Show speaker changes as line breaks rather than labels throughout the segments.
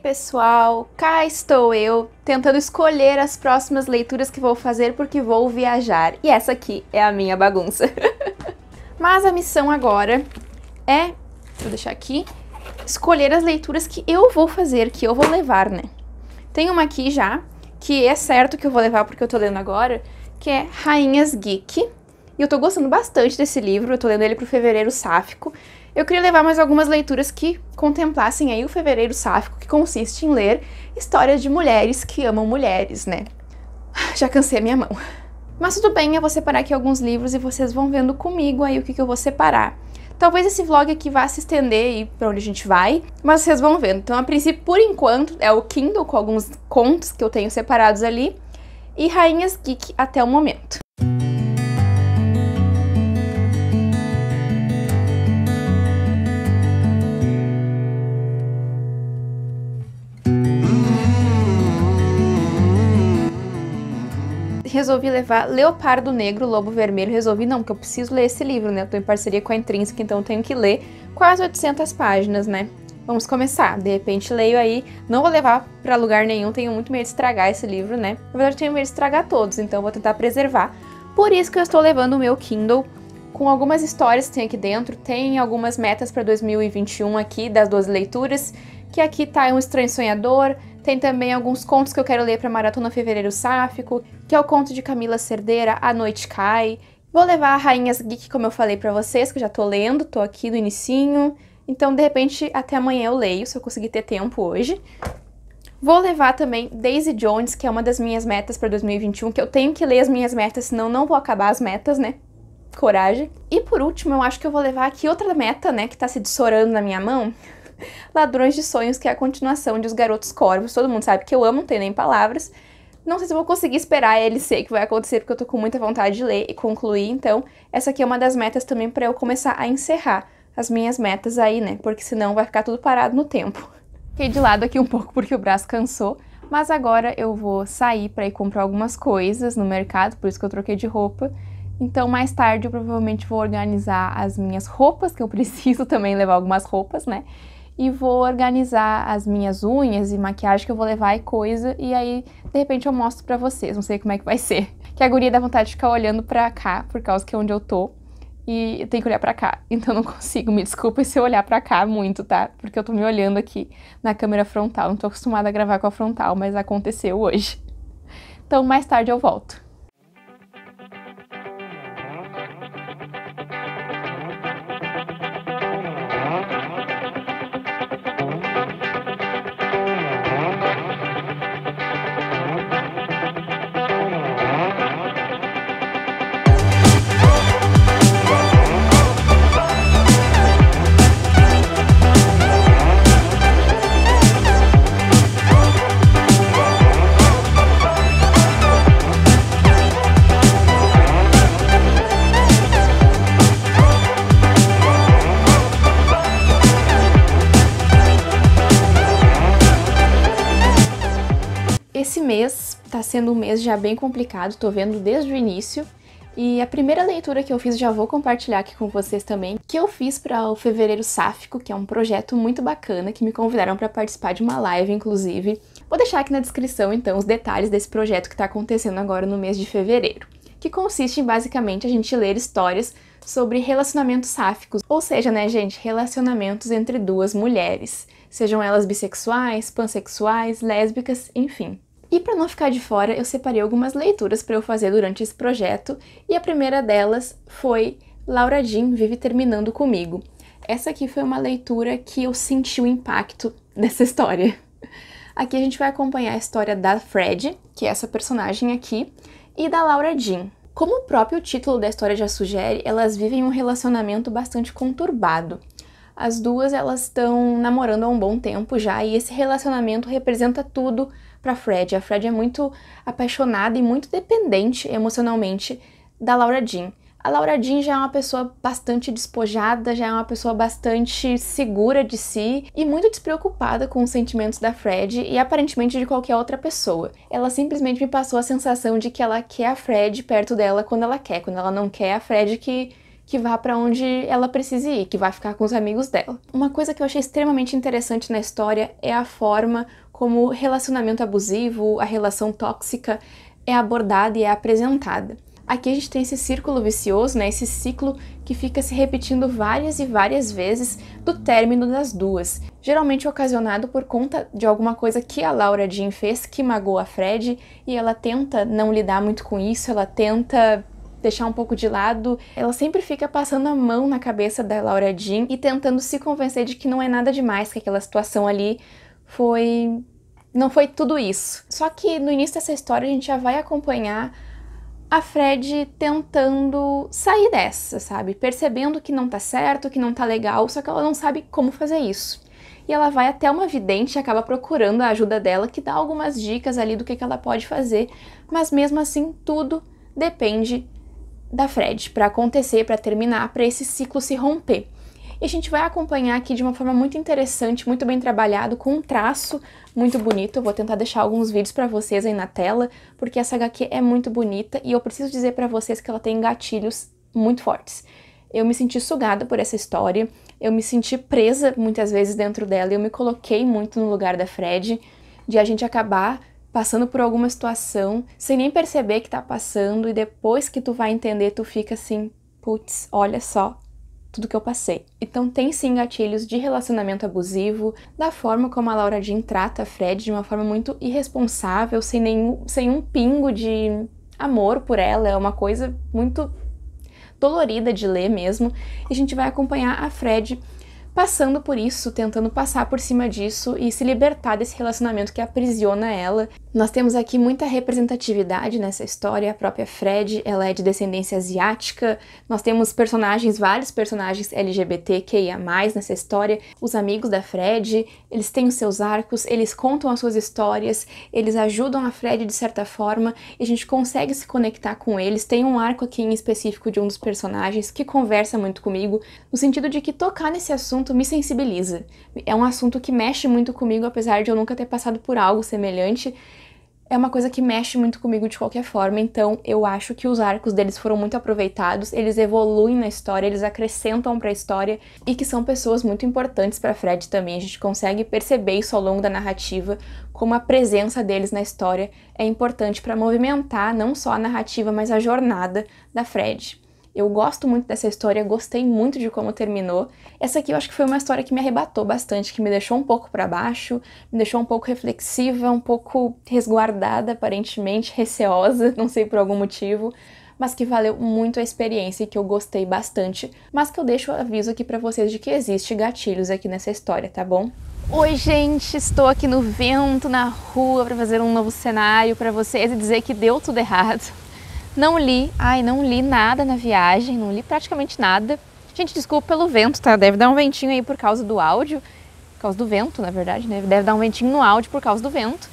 pessoal, cá estou eu tentando escolher as próximas leituras que vou fazer porque vou viajar e essa aqui é a minha bagunça. Mas a missão agora é, vou deixar aqui, escolher as leituras que eu vou fazer, que eu vou levar, né? Tem uma aqui já, que é certo que eu vou levar porque eu tô lendo agora, que é Rainhas Geek. E eu tô gostando bastante desse livro, eu tô lendo ele pro Fevereiro Sáfico eu queria levar mais algumas leituras que contemplassem aí o fevereiro sáfico, que consiste em ler histórias de mulheres que amam mulheres, né? Já cansei a minha mão. Mas tudo bem, eu vou separar aqui alguns livros e vocês vão vendo comigo aí o que, que eu vou separar. Talvez esse vlog aqui vá se estender e pra onde a gente vai, mas vocês vão vendo. Então, a princípio, por enquanto, é o Kindle com alguns contos que eu tenho separados ali e Rainhas Geek até o momento. resolvi levar Leopardo Negro, Lobo Vermelho. Resolvi, não, porque eu preciso ler esse livro, né? Eu tô em parceria com a Intrínseca, então eu tenho que ler quase 800 páginas, né? Vamos começar. De repente leio aí, não vou levar para lugar nenhum, tenho muito medo de estragar esse livro, né? Na verdade, tenho medo de estragar todos, então vou tentar preservar. Por isso que eu estou levando o meu Kindle com algumas histórias que tem aqui dentro, tem algumas metas para 2021 aqui das duas leituras, que aqui tá um estranho sonhador, tem também alguns contos que eu quero ler para Maratona Fevereiro Sáfico, que é o conto de Camila Cerdeira, A Noite Cai. Vou levar Rainhas Geek, como eu falei para vocês, que eu já tô lendo, tô aqui no inicinho. Então, de repente, até amanhã eu leio, se eu conseguir ter tempo hoje. Vou levar também Daisy Jones, que é uma das minhas metas para 2021, que eu tenho que ler as minhas metas, senão não vou acabar as metas, né? Coragem. E por último, eu acho que eu vou levar aqui outra meta, né, que tá se dissorando na minha mão, Ladrões de Sonhos, que é a continuação de Os Garotos Corvos. Todo mundo sabe que eu amo, não tem nem palavras. Não sei se vou conseguir esperar a LC que vai acontecer, porque eu tô com muita vontade de ler e concluir. Então, essa aqui é uma das metas também para eu começar a encerrar as minhas metas aí, né? Porque senão vai ficar tudo parado no tempo. Fiquei de lado aqui um pouco porque o braço cansou, mas agora eu vou sair para ir comprar algumas coisas no mercado, por isso que eu troquei de roupa. Então, mais tarde eu provavelmente vou organizar as minhas roupas, que eu preciso também levar algumas roupas, né? e vou organizar as minhas unhas e maquiagem que eu vou levar e coisa, e aí de repente eu mostro pra vocês, não sei como é que vai ser. Que a guria dá vontade de ficar olhando pra cá, por causa que é onde eu tô, e eu tenho que olhar pra cá, então não consigo, me desculpa se eu olhar pra cá muito, tá? Porque eu tô me olhando aqui na câmera frontal, não tô acostumada a gravar com a frontal, mas aconteceu hoje. Então mais tarde eu volto. sendo um mês já bem complicado, tô vendo desde o início. E a primeira leitura que eu fiz já vou compartilhar aqui com vocês também, que eu fiz para o Fevereiro Sáfico, que é um projeto muito bacana que me convidaram para participar de uma live, inclusive. Vou deixar aqui na descrição então os detalhes desse projeto que está acontecendo agora no mês de fevereiro, que consiste em basicamente a gente ler histórias sobre relacionamentos sáficos, ou seja, né, gente, relacionamentos entre duas mulheres, sejam elas bissexuais, pansexuais, lésbicas, enfim. E para não ficar de fora, eu separei algumas leituras para eu fazer durante esse projeto, e a primeira delas foi Laura Jean vive terminando comigo. Essa aqui foi uma leitura que eu senti o impacto dessa história. Aqui a gente vai acompanhar a história da Fred, que é essa personagem aqui, e da Laura Jean. Como o próprio título da história já sugere, elas vivem um relacionamento bastante conturbado. As duas elas estão namorando há um bom tempo já e esse relacionamento representa tudo para Fred. A Fred é muito apaixonada e muito dependente emocionalmente da Laura Jean. A Laura Jean já é uma pessoa bastante despojada, já é uma pessoa bastante segura de si e muito despreocupada com os sentimentos da Fred e aparentemente de qualquer outra pessoa. Ela simplesmente me passou a sensação de que ela quer a Fred perto dela quando ela quer, quando ela não quer é a Fred que que vá para onde ela precise ir, que vai ficar com os amigos dela. Uma coisa que eu achei extremamente interessante na história é a forma como relacionamento abusivo, a relação tóxica é abordada e é apresentada. Aqui a gente tem esse círculo vicioso, né, esse ciclo que fica se repetindo várias e várias vezes do término das duas, geralmente ocasionado por conta de alguma coisa que a Laura Jean fez que magoou a Fred e ela tenta não lidar muito com isso, ela tenta deixar um pouco de lado, ela sempre fica passando a mão na cabeça da Laura Jean e tentando se convencer de que não é nada demais, que aquela situação ali foi. não foi tudo isso. Só que no início dessa história a gente já vai acompanhar a Fred tentando sair dessa, sabe? Percebendo que não tá certo, que não tá legal, só que ela não sabe como fazer isso. E ela vai até uma vidente e acaba procurando a ajuda dela, que dá algumas dicas ali do que, que ela pode fazer, mas mesmo assim tudo depende da Fred para acontecer, para terminar, para esse ciclo se romper. E a gente vai acompanhar aqui de uma forma muito interessante, muito bem trabalhado, com um traço muito bonito. Eu vou tentar deixar alguns vídeos para vocês aí na tela, porque essa HQ é muito bonita e eu preciso dizer para vocês que ela tem gatilhos muito fortes. Eu me senti sugada por essa história, eu me senti presa muitas vezes dentro dela, eu me coloquei muito no lugar da Fred, de a gente acabar passando por alguma situação, sem nem perceber que tá passando, e depois que tu vai entender, tu fica assim, putz, olha só tudo que eu passei. Então tem sim gatilhos de relacionamento abusivo, da forma como a Laura Jean trata a Fred de uma forma muito irresponsável, sem nenhum, sem um pingo de amor por ela, é uma coisa muito dolorida de ler mesmo. E a gente vai acompanhar a Fred passando por isso, tentando passar por cima disso e se libertar desse relacionamento que aprisiona ela. Nós temos aqui muita representatividade nessa história, a própria Fred, ela é de descendência asiática. Nós temos personagens, vários personagens LGBTQIA+ nessa história. Os amigos da Fred, eles têm os seus arcos, eles contam as suas histórias, eles ajudam a Fred de certa forma e a gente consegue se conectar com eles. Tem um arco aqui em específico de um dos personagens que conversa muito comigo, no sentido de que tocar nesse assunto assunto me sensibiliza. É um assunto que mexe muito comigo, apesar de eu nunca ter passado por algo semelhante. É uma coisa que mexe muito comigo de qualquer forma, então eu acho que os arcos deles foram muito aproveitados, eles evoluem na história, eles acrescentam para a história e que são pessoas muito importantes para Fred também. A gente consegue perceber isso ao longo da narrativa, como a presença deles na história é importante para movimentar não só a narrativa, mas a jornada da Fred. Eu gosto muito dessa história, gostei muito de como terminou. Essa aqui eu acho que foi uma história que me arrebatou bastante, que me deixou um pouco para baixo, me deixou um pouco reflexiva, um pouco resguardada, aparentemente, receosa, não sei por algum motivo, mas que valeu muito a experiência e que eu gostei bastante, mas que eu deixo o aviso aqui para vocês de que existe gatilhos aqui nessa história, tá bom? Oi, gente, estou aqui no vento, na rua, para fazer um novo cenário para vocês e dizer que deu tudo errado. Não li, ai, não li nada na viagem, não li praticamente nada. Gente, desculpa pelo vento, tá? Deve dar um ventinho aí por causa do áudio, por causa do vento, na verdade, né? Deve dar um ventinho no áudio por causa do vento.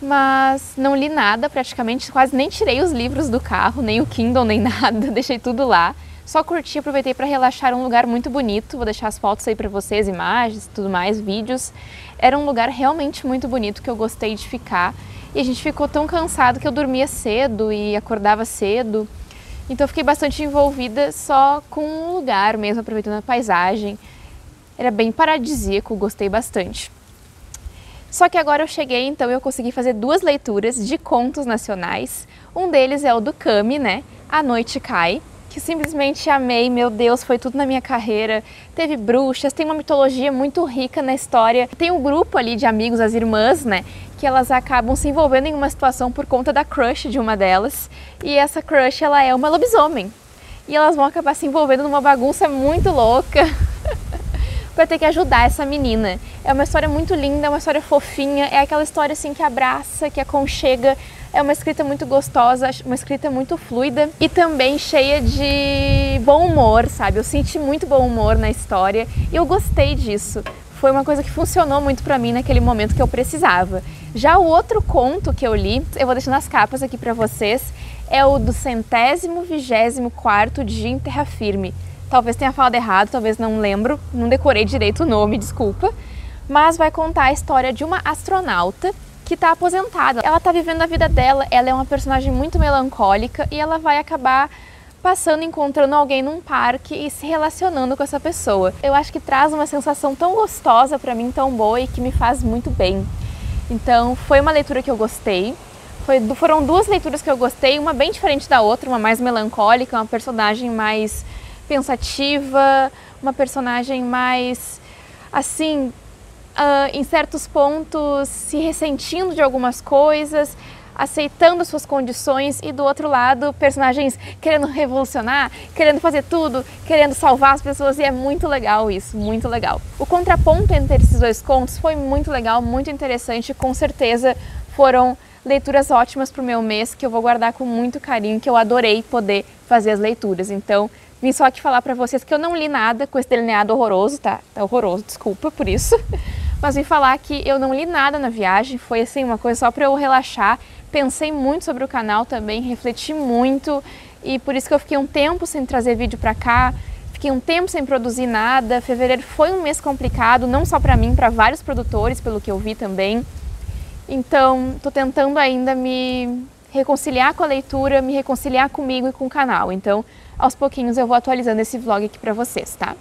Mas não li nada praticamente, quase nem tirei os livros do carro, nem o Kindle, nem nada, deixei tudo lá. Só curti, aproveitei para relaxar, um lugar muito bonito. Vou deixar as fotos aí para vocês, imagens, tudo mais, vídeos. Era um lugar realmente muito bonito que eu gostei de ficar. E a gente ficou tão cansado que eu dormia cedo e acordava cedo. Então eu fiquei bastante envolvida só com o lugar mesmo, aproveitando a paisagem. Era bem paradisíaco, gostei bastante. Só que agora eu cheguei, então eu consegui fazer duas leituras de contos nacionais. Um deles é o do Kami, né? A Noite Cai, que simplesmente amei, meu Deus, foi tudo na minha carreira. Teve bruxas, tem uma mitologia muito rica na história. Tem um grupo ali de amigos, as irmãs, né? que elas acabam se envolvendo em uma situação por conta da crush de uma delas, e essa crush ela é uma lobisomem. E elas vão acabar se envolvendo numa bagunça muito louca para ter que ajudar essa menina. É uma história muito linda, é uma história fofinha, é aquela história assim que abraça, que aconchega, é uma escrita muito gostosa, uma escrita muito fluida e também cheia de bom humor, sabe? Eu senti muito bom humor na história e eu gostei disso foi uma coisa que funcionou muito para mim naquele momento que eu precisava. Já o outro conto que eu li, eu vou deixar nas capas aqui para vocês, é o do centésimo vigésimo quarto dia em terra firme. Talvez tenha falado errado, talvez não lembro, não decorei direito o nome, desculpa. Mas vai contar a história de uma astronauta que está aposentada. Ela está vivendo a vida dela, ela é uma personagem muito melancólica e ela vai acabar passando, encontrando alguém num parque e se relacionando com essa pessoa. Eu acho que traz uma sensação tão gostosa para mim, tão boa e que me faz muito bem. Então, foi uma leitura que eu gostei. Foi, foram duas leituras que eu gostei, uma bem diferente da outra, uma mais melancólica, uma personagem mais pensativa, uma personagem mais assim, uh, em certos pontos se ressentindo de algumas coisas, aceitando suas condições e do outro lado, personagens querendo revolucionar, querendo fazer tudo, querendo salvar as pessoas e é muito legal isso, muito legal. O contraponto entre esses dois contos foi muito legal, muito interessante, com certeza foram leituras ótimas para o meu mês que eu vou guardar com muito carinho, que eu adorei poder fazer as leituras. Então, vim só aqui falar para vocês que eu não li nada com esse delineado horroroso, tá? Tá horroroso, desculpa por isso. Mas vim falar que eu não li nada na viagem, foi assim uma coisa só para eu relaxar Pensei muito sobre o canal também, refleti muito e por isso que eu fiquei um tempo sem trazer vídeo para cá. Fiquei um tempo sem produzir nada. Fevereiro foi um mês complicado, não só para mim, para vários produtores, pelo que eu vi também. Então, estou tentando ainda me reconciliar com a leitura, me reconciliar comigo e com o canal. Então, aos pouquinhos eu vou atualizando esse vlog aqui para vocês, tá?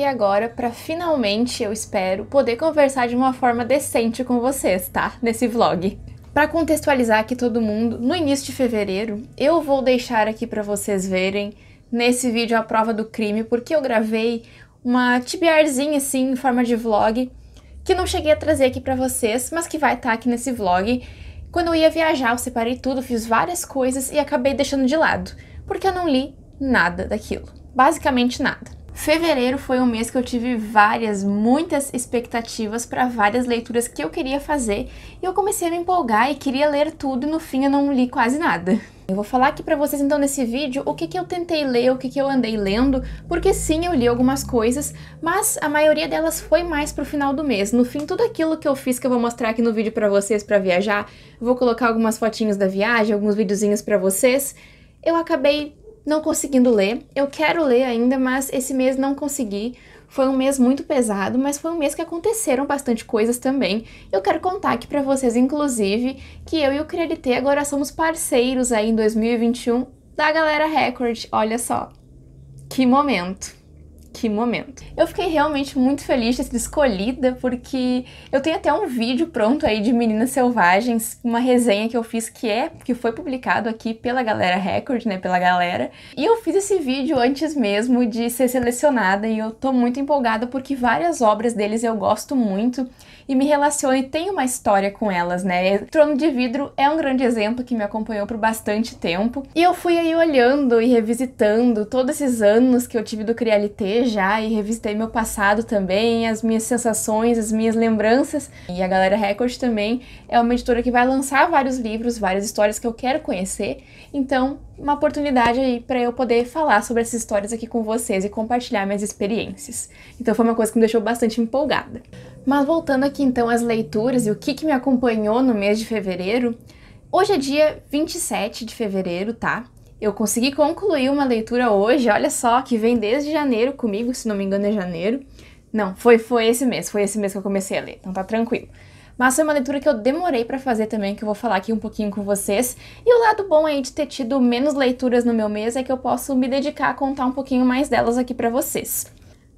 aqui agora para finalmente, eu espero, poder conversar de uma forma decente com vocês, tá? Nesse vlog. Para contextualizar aqui todo mundo, no início de fevereiro, eu vou deixar aqui para vocês verem nesse vídeo a prova do crime, porque eu gravei uma tibiarzinha assim, em forma de vlog, que não cheguei a trazer aqui para vocês, mas que vai estar tá aqui nesse vlog. Quando eu ia viajar, eu separei tudo, fiz várias coisas e acabei deixando de lado, porque eu não li nada daquilo. Basicamente nada. Fevereiro foi um mês que eu tive várias, muitas expectativas para várias leituras que eu queria fazer e eu comecei a me empolgar e queria ler tudo e no fim eu não li quase nada. Eu vou falar aqui para vocês então nesse vídeo o que, que eu tentei ler, o que, que eu andei lendo, porque sim, eu li algumas coisas, mas a maioria delas foi mais pro final do mês. No fim, tudo aquilo que eu fiz que eu vou mostrar aqui no vídeo para vocês para viajar, vou colocar algumas fotinhos da viagem, alguns videozinhos para vocês, eu acabei não conseguindo ler. Eu quero ler ainda, mas esse mês não consegui. Foi um mês muito pesado, mas foi um mês que aconteceram bastante coisas também. Eu quero contar aqui para vocês, inclusive, que eu e o Creditê agora somos parceiros aí em 2021 da Galera Record. Olha só, que momento! Que momento. Eu fiquei realmente muito feliz de ser escolhida, porque eu tenho até um vídeo pronto aí de Meninas Selvagens, uma resenha que eu fiz que é, que foi publicado aqui pela Galera Record, né, pela galera. E eu fiz esse vídeo antes mesmo de ser selecionada e eu tô muito empolgada porque várias obras deles eu gosto muito e me relacione, tenho uma história com elas, né? Trono de Vidro é um grande exemplo que me acompanhou por bastante tempo. E eu fui aí olhando e revisitando todos esses anos que eu tive do Crialité já e revisitei meu passado também, as minhas sensações, as minhas lembranças. E a Galera Record também é uma editora que vai lançar vários livros, várias histórias que eu quero conhecer. Então, uma oportunidade aí para eu poder falar sobre essas histórias aqui com vocês e compartilhar minhas experiências. Então foi uma coisa que me deixou bastante empolgada. Mas voltando aqui então às leituras e o que, que me acompanhou no mês de fevereiro, hoje é dia 27 de fevereiro, tá? Eu consegui concluir uma leitura hoje, olha só, que vem desde janeiro comigo, se não me engano é janeiro. Não, foi, foi esse mês, foi esse mês que eu comecei a ler, então tá tranquilo. Mas foi uma leitura que eu demorei para fazer também, que eu vou falar aqui um pouquinho com vocês. E o lado bom aí de ter tido menos leituras no meu mês é que eu posso me dedicar a contar um pouquinho mais delas aqui para vocês.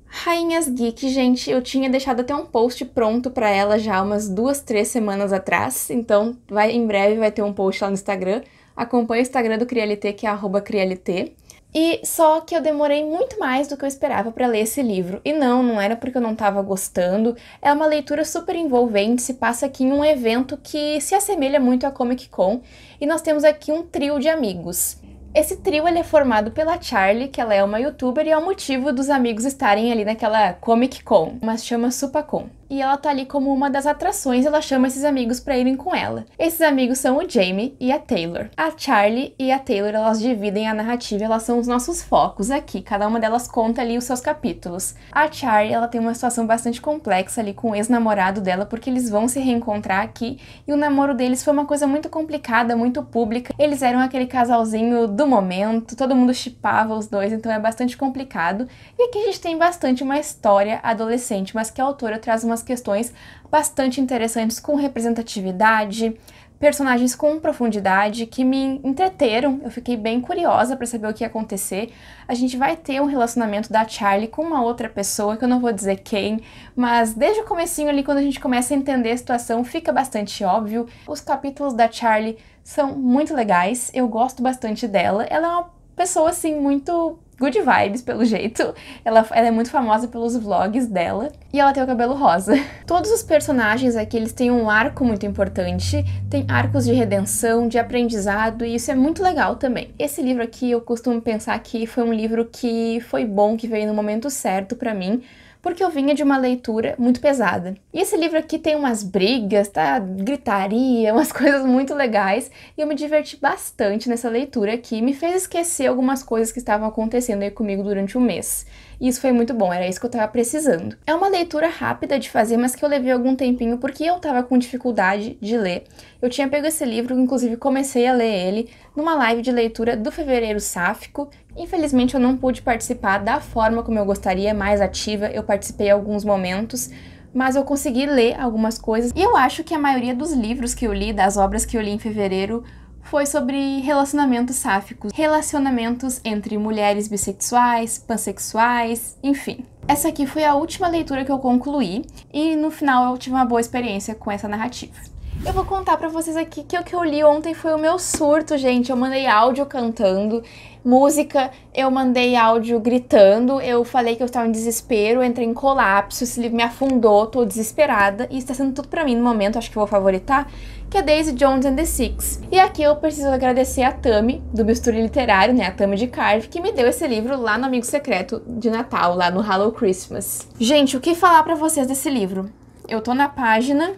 Rainhas Geek, gente, eu tinha deixado até um post pronto para ela já umas duas, três semanas atrás, então vai em breve vai ter um post lá no Instagram. Acompanhe o Instagram do crilt que é @crilt e só que eu demorei muito mais do que eu esperava para ler esse livro. E não, não era porque eu não estava gostando. É uma leitura super envolvente, se passa aqui em um evento que se assemelha muito a Comic Con, e nós temos aqui um trio de amigos. Esse trio ele é formado pela Charlie, que ela é uma youtuber e é o motivo dos amigos estarem ali naquela Comic Con, mas chama Supacon e ela tá ali como uma das atrações, ela chama esses amigos para irem com ela. Esses amigos são o Jamie e a Taylor. A Charlie e a Taylor, elas dividem a narrativa, elas são os nossos focos aqui, cada uma delas conta ali os seus capítulos. A Charlie, ela tem uma situação bastante complexa ali com o ex-namorado dela, porque eles vão se reencontrar aqui, e o namoro deles foi uma coisa muito complicada, muito pública. Eles eram aquele casalzinho do momento, todo mundo chipava os dois, então é bastante complicado. E aqui a gente tem bastante uma história adolescente, mas que a autora traz umas questões bastante interessantes com representatividade, personagens com profundidade que me entreteram. Eu fiquei bem curiosa para saber o que ia acontecer. A gente vai ter um relacionamento da Charlie com uma outra pessoa, que eu não vou dizer quem, mas desde o comecinho ali quando a gente começa a entender a situação, fica bastante óbvio. Os capítulos da Charlie são muito legais. Eu gosto bastante dela. Ela é uma pessoa assim muito good vibes, pelo jeito. Ela, ela é muito famosa pelos vlogs dela. E ela tem o cabelo rosa. Todos os personagens aqui, eles têm um arco muito importante. Tem arcos de redenção, de aprendizado, e isso é muito legal também. Esse livro aqui, eu costumo pensar que foi um livro que foi bom, que veio no momento certo para mim porque eu vinha de uma leitura muito pesada. E esse livro aqui tem umas brigas, tá? Gritaria, umas coisas muito legais, e eu me diverti bastante nessa leitura que me fez esquecer algumas coisas que estavam acontecendo aí comigo durante o mês. E isso foi muito bom, era isso que eu tava precisando. É uma leitura rápida de fazer, mas que eu levei algum tempinho porque eu tava com dificuldade de ler. Eu tinha pego esse livro, inclusive comecei a ler ele numa live de leitura do Fevereiro Sáfico. Infelizmente eu não pude participar da forma como eu gostaria, é mais ativa. Eu participei alguns momentos, mas eu consegui ler algumas coisas. E eu acho que a maioria dos livros que eu li, das obras que eu li em fevereiro, foi sobre relacionamentos sáficos, relacionamentos entre mulheres bissexuais, pansexuais, enfim. Essa aqui foi a última leitura que eu concluí e no final eu tive uma boa experiência com essa narrativa. Eu vou contar para vocês aqui que o que eu li ontem foi o meu surto, gente. Eu mandei áudio cantando, música, eu mandei áudio gritando, eu falei que eu estava em desespero, entrei em colapso, esse livro me afundou, tô desesperada e está sendo tudo para mim no momento, acho que vou favoritar que é Daisy Jones and the Six. E aqui eu preciso agradecer a Tami, do Mistura Literário, né, a Tami de Carve, que me deu esse livro lá no Amigo Secreto de Natal, lá no Hello Christmas. Gente, o que falar para vocês desse livro? Eu tô na página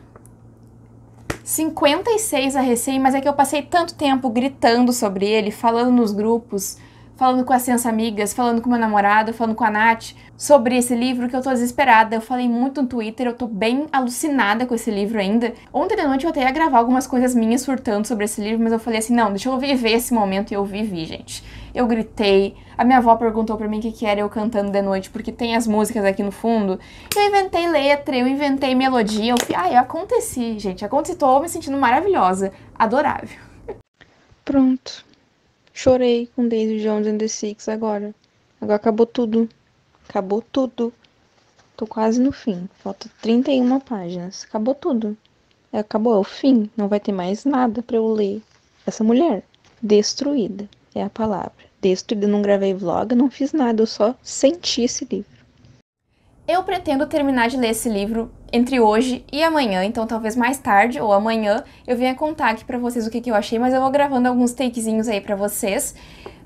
56 a recém, mas é que eu passei tanto tempo gritando sobre ele, falando nos grupos, falando com as minhas Amigas, falando com meu namorado, falando com a Nath sobre esse livro que eu tô desesperada. Eu falei muito no Twitter, eu tô bem alucinada com esse livro ainda. Ontem de noite eu até ia gravar algumas coisas minhas surtando sobre esse livro, mas eu falei assim: não, deixa eu viver esse momento e eu vivi, gente. Eu gritei, a minha avó perguntou para mim o que, que era eu cantando de noite, porque tem as músicas aqui no fundo. Eu inventei letra, eu inventei melodia, eu fui, ah, eu aconteci, gente. Aconteci, tô me sentindo maravilhosa, adorável. Pronto, Chorei com Daisy Jones and the Six agora. Agora acabou tudo. Acabou tudo. Tô quase no fim. Falta 31 páginas. Acabou tudo. É, acabou, é o fim. Não vai ter mais nada para eu ler. Essa mulher. Destruída. É a palavra. Destruída. Não gravei vlog, não fiz nada. Eu só senti esse livro. Eu pretendo terminar de ler esse livro entre hoje e amanhã, então talvez mais tarde ou amanhã eu venha contar aqui pra vocês o que, que eu achei, mas eu vou gravando alguns takezinhos aí pra vocês.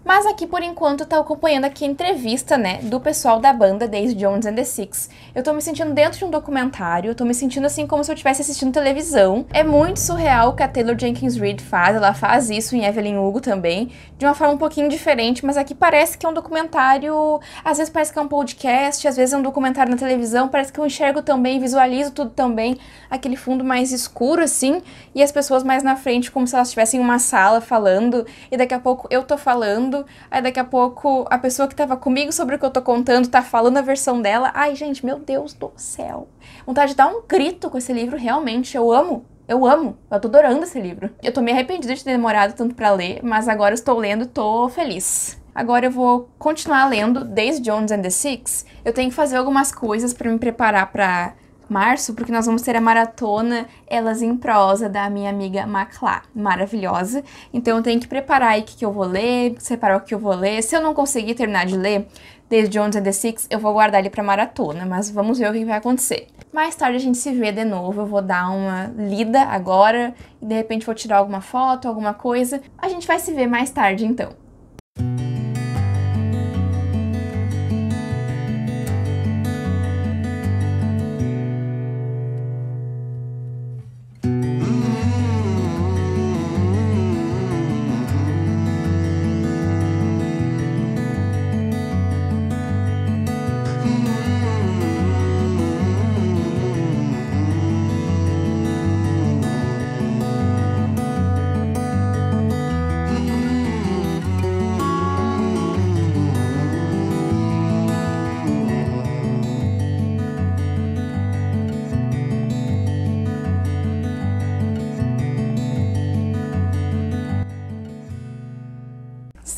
Mas aqui por enquanto tá acompanhando aqui a entrevista, né, do pessoal da banda Days Jones and the Six. Eu tô me sentindo dentro de um documentário, eu tô me sentindo assim como se eu estivesse assistindo televisão. É muito surreal o que a Taylor Jenkins Reid faz, ela faz isso em Evelyn Hugo também, de uma forma um pouquinho diferente, mas aqui parece que é um documentário, às vezes parece que é um podcast, às vezes é um documentário na televisão, parece que eu enxergo também, visualizo tudo também, aquele fundo mais escuro assim, e as pessoas mais na frente como se elas estivessem em uma sala falando, e daqui a pouco eu tô falando aí daqui a pouco a pessoa que tava comigo sobre o que eu tô contando tá falando a versão dela. Ai, gente, meu Deus do céu. Vontade de dar um grito com esse livro, realmente, eu amo. Eu amo, eu tô adorando esse livro. Eu tô meio arrependida de ter demorado tanto para ler, mas agora estou lendo e tô feliz. Agora eu vou continuar lendo Days Jones and the Six. Eu tenho que fazer algumas coisas para me preparar para março, porque nós vamos ter a maratona Elas em Prosa, da minha amiga Maclá, maravilhosa. Então eu tenho que preparar aí o que, que eu vou ler, separar o que eu vou ler. Se eu não conseguir terminar de ler, desde Jones and the Six, eu vou guardar ele pra maratona, mas vamos ver o que vai acontecer. Mais tarde a gente se vê de novo, eu vou dar uma lida agora, e de repente vou tirar alguma foto, alguma coisa. A gente vai se ver mais tarde então.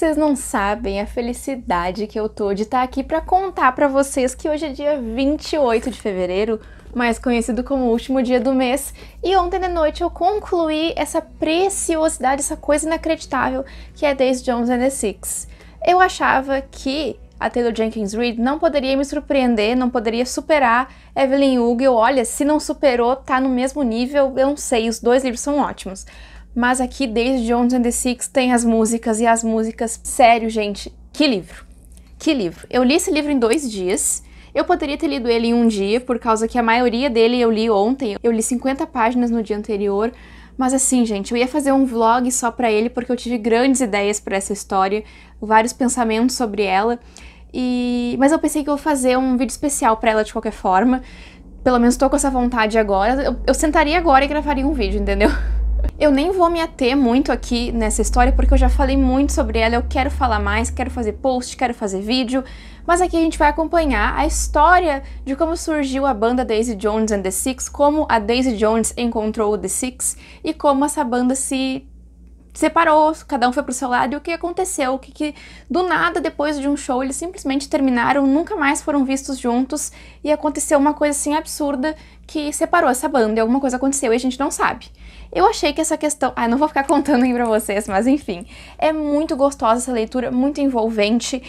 vocês não sabem a felicidade que eu tô de estar tá aqui para contar para vocês que hoje é dia 28 de fevereiro, mais conhecido como o último dia do mês, e ontem de noite eu concluí essa preciosidade, essa coisa inacreditável que é Days Jones and the Six. Eu achava que a Taylor Jenkins Reid não poderia me surpreender, não poderia superar Evelyn Hugo. Olha, se não superou, tá no mesmo nível, eu não sei, os dois livros são ótimos. Mas aqui, desde Jones and the Six, tem as músicas e as músicas. Sério, gente, que livro! Que livro! Eu li esse livro em dois dias. Eu poderia ter lido ele em um dia, por causa que a maioria dele eu li ontem. Eu li 50 páginas no dia anterior. Mas assim, gente, eu ia fazer um vlog só para ele porque eu tive grandes ideias para essa história, vários pensamentos sobre ela. E mas eu pensei que eu vou fazer um vídeo especial para ela de qualquer forma. Pelo menos tô com essa vontade agora. Eu, eu sentaria agora e gravaria um vídeo, entendeu? Eu nem vou me ater muito aqui nessa história porque eu já falei muito sobre ela, eu quero falar mais, quero fazer post, quero fazer vídeo, mas aqui a gente vai acompanhar a história de como surgiu a banda Daisy Jones and the Six, como a Daisy Jones encontrou o The Six e como essa banda se separou, cada um foi pro seu lado e o que aconteceu? O que, que do nada, depois de um show, eles simplesmente terminaram, nunca mais foram vistos juntos e aconteceu uma coisa assim absurda que separou essa banda e alguma coisa aconteceu e a gente não sabe. Eu achei que essa questão. Ah, não vou ficar contando aí pra vocês, mas enfim. É muito gostosa essa leitura, muito envolvente.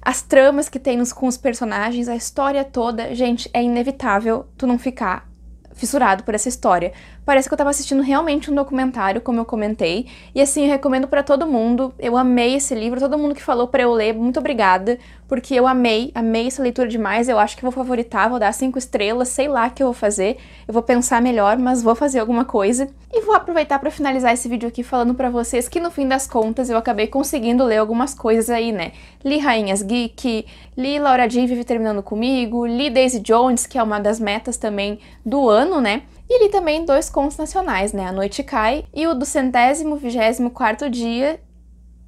As tramas que tem com os personagens, a história toda, gente, é inevitável tu não ficar fissurado por essa história. Parece que eu estava assistindo realmente um documentário, como eu comentei, e assim, eu recomendo para todo mundo. Eu amei esse livro, todo mundo que falou para eu ler, muito obrigada, porque eu amei, amei essa leitura demais. Eu acho que vou favoritar, vou dar cinco estrelas, sei lá o que eu vou fazer. Eu vou pensar melhor, mas vou fazer alguma coisa. E vou aproveitar para finalizar esse vídeo aqui falando para vocês que no fim das contas eu acabei conseguindo ler algumas coisas aí, né? Li Rainhas Geek, li Laura Jean Vive Terminando Comigo, li Daisy Jones, que é uma das metas também do ano, né? E li também dois contos nacionais, né? A Noite Cai e o do centésimo vigésimo quarto dia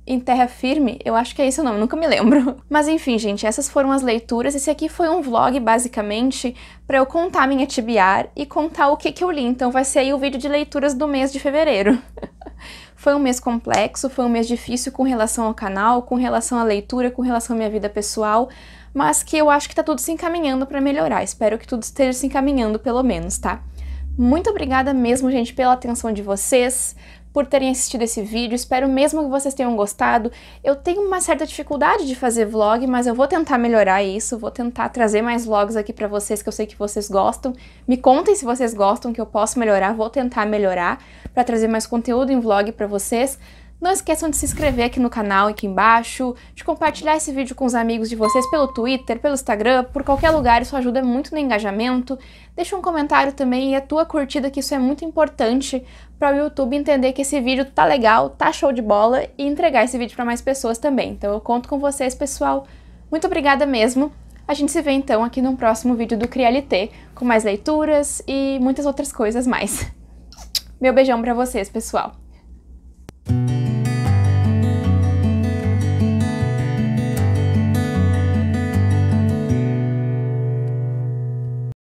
em Terra Firme, eu acho que é isso o nome, nunca me lembro. Mas enfim, gente, essas foram as leituras. Esse aqui foi um vlog, basicamente, para eu contar minha TBR e contar o que, que eu li. Então vai ser aí o vídeo de leituras do mês de fevereiro. Foi um mês complexo, foi um mês difícil com relação ao canal, com relação à leitura, com relação à minha vida pessoal, mas que eu acho que tá tudo se encaminhando para melhorar. Espero que tudo esteja se encaminhando pelo menos, tá? Muito obrigada mesmo, gente, pela atenção de vocês, por terem assistido esse vídeo. Espero mesmo que vocês tenham gostado. Eu tenho uma certa dificuldade de fazer vlog, mas eu vou tentar melhorar isso, vou tentar trazer mais vlogs aqui pra vocês que eu sei que vocês gostam. Me contem se vocês gostam que eu posso melhorar, vou tentar melhorar pra trazer mais conteúdo em vlog pra vocês. Não esqueçam de se inscrever aqui no canal aqui embaixo, de compartilhar esse vídeo com os amigos de vocês pelo Twitter, pelo Instagram, por qualquer lugar, isso ajuda muito no engajamento. Deixa um comentário também e a tua curtida, que isso é muito importante para o YouTube entender que esse vídeo tá legal, tá show de bola e entregar esse vídeo para mais pessoas também. Então eu conto com vocês, pessoal. Muito obrigada mesmo. A gente se vê então aqui no próximo vídeo do Crialité, com mais leituras e muitas outras coisas mais. Meu beijão para vocês, pessoal.